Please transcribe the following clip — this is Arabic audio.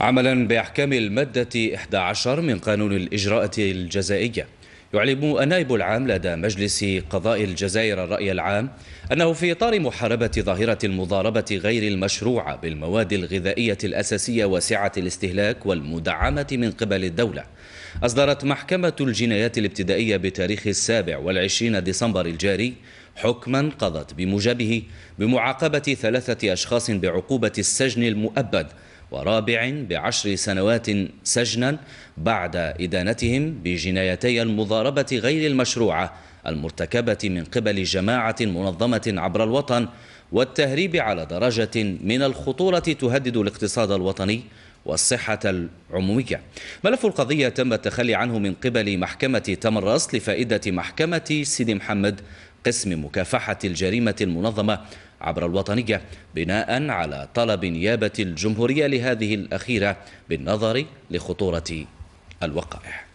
عملا باحكام الماده 11 من قانون الاجراءات الجزائيه يعلم النائب العام لدى مجلس قضاء الجزائر الرأي العام أنه في إطار محاربة ظاهرة المضاربة غير المشروعة بالمواد الغذائية الأساسية واسعة الاستهلاك والمدعمة من قبل الدولة أصدرت محكمة الجنايات الابتدائية بتاريخ السابع والعشرين ديسمبر الجاري حكما قضت بموجبه بمعاقبة ثلاثة أشخاص بعقوبة السجن المؤبد ورابع بعشر سنوات سجنا بعد إدانتهم بجنايتي المضاربة غير المشروعة المرتكبة من قبل جماعة منظمة عبر الوطن والتهريب على درجة من الخطورة تهدد الاقتصاد الوطني والصحة العمومية ملف القضية تم التخلي عنه من قبل محكمة تمرس لفائدة محكمة سيدي محمد قسم مكافحة الجريمة المنظمة عبر الوطنية بناء على طلب نيابة الجمهورية لهذه الأخيرة بالنظر لخطورة الوقائع